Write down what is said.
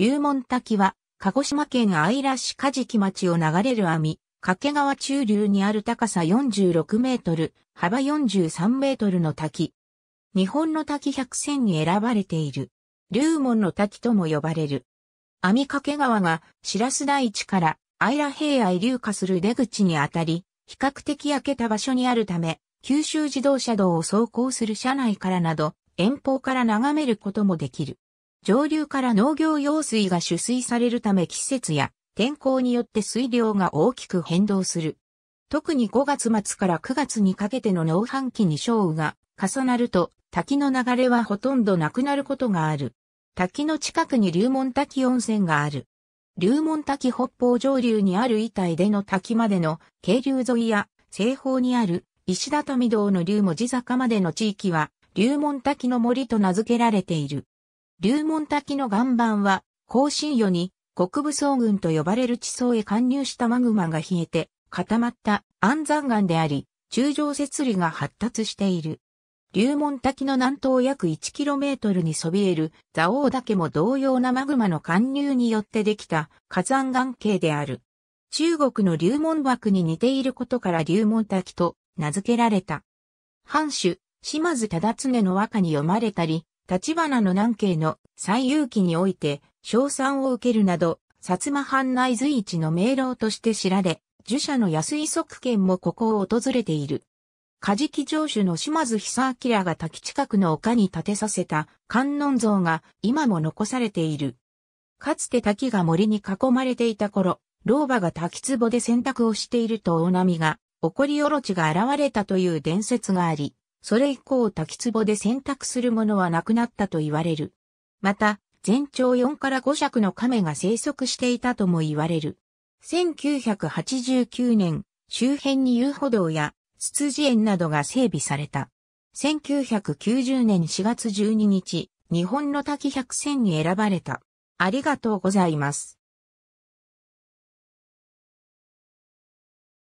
龍門滝は、鹿児島県姶良市梶木町を流れる網、掛川中流にある高さ46メートル、幅43メートルの滝。日本の滝100選に選ばれている。龍門の滝とも呼ばれる。網掛川が白洲台地から姶良平野へ流下する出口にあたり、比較的焼けた場所にあるため、九州自動車道を走行する車内からなど、遠方から眺めることもできる。上流から農業用水が取水されるため季節や天候によって水量が大きく変動する。特に5月末から9月にかけての農繁期に小雨が重なると滝の流れはほとんどなくなることがある。滝の近くに龍門滝温泉がある。龍門滝北方上流にある遺体での滝までの渓流沿いや西方にある石畳道の龍文字坂までの地域は龍門滝の森と名付けられている。龍門滝の岩盤は、甲信与に、国武装軍と呼ばれる地層へ貫入したマグマが冷えて、固まった安山岩であり、中上節理が発達している。龍門滝の南東約 1km にそびえる座王岳も同様なマグマの貫入によってできた火山岩系である。中国の龍門瀑に似ていることから龍門滝と名付けられた。藩主、島津忠常の和歌に読まれたり、立花の南京の最有期において、賞賛を受けるなど、薩摩藩内随一の名楼として知られ、儒者の安井側見もここを訪れている。カジキ城主の島津久明が滝近くの丘に建てさせた観音像が今も残されている。かつて滝が森に囲まれていた頃、老婆が滝壺で洗濯をしていると大波が、起こりおろちが現れたという伝説があり、それ以降滝壺で洗濯するものはなくなったと言われる。また、全長4から5尺の亀が生息していたとも言われる。1989年、周辺に遊歩道や、ツツジ園などが整備された。1990年4月12日、日本の滝100選に選ばれた。ありがとうございます。